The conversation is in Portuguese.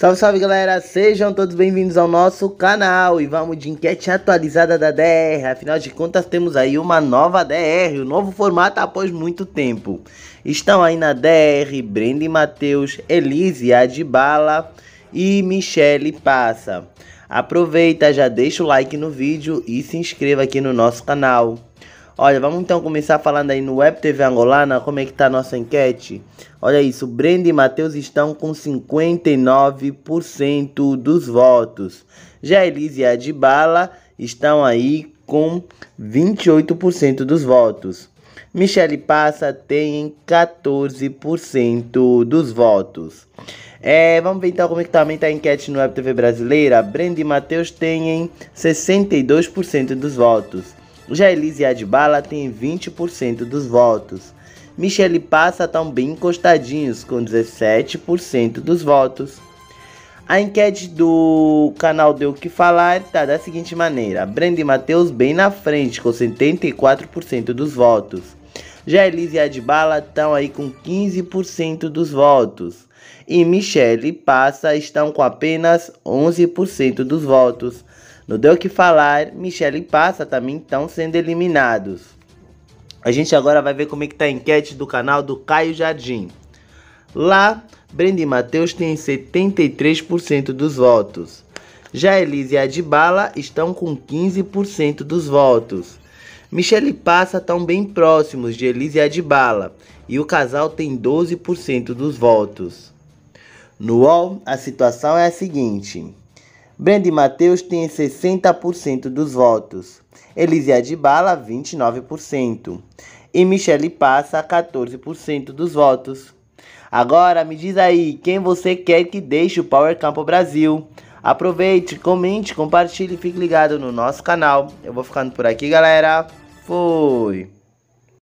Salve, salve galera, sejam todos bem-vindos ao nosso canal e vamos de enquete atualizada da DR. Afinal de contas, temos aí uma nova DR, um novo formato após muito tempo. Estão aí na DR Brenda Matheus, Elise Adibala e Michele Passa. Aproveita, já deixa o like no vídeo e se inscreva aqui no nosso canal. Olha, vamos então começar falando aí no Web TV Angolana, como é que tá a nossa enquete? Olha isso, Brenda e Matheus estão com 59% dos votos. Já Elise e Adibala estão aí com 28% dos votos. Michele Passa tem 14% dos votos. É, vamos ver então como é que também está a enquete no WebTV brasileira. Brenda e Matheus têm 62% dos votos e Adbala tem 20% dos votos. Michele Passa estão bem encostadinhos, com 17% dos votos. A enquete do canal Deu Que Falar está da seguinte maneira. Brandi Matheus bem na frente, com 74% dos votos. Jaelise e Adbala estão aí com 15% dos votos. E Michele Passa estão com apenas 11% dos votos. Não deu o que falar, Michele passa também estão sendo eliminados. A gente agora vai ver como é que tá a enquete do canal do Caio Jardim. Lá, Brenda e Matheus têm 73% dos votos. Já Elise e Adibala estão com 15% dos votos. Michele Passa estão bem próximos de Elise e Adibala, e o casal tem 12% dos votos. No UOL, a situação é a seguinte: Brandi Mateus tem 60% dos votos, Elisia Bala 29% e Michele Passa 14% dos votos. Agora me diz aí quem você quer que deixe o Power Campo Brasil. Aproveite, comente, compartilhe, fique ligado no nosso canal. Eu vou ficando por aqui, galera. Fui.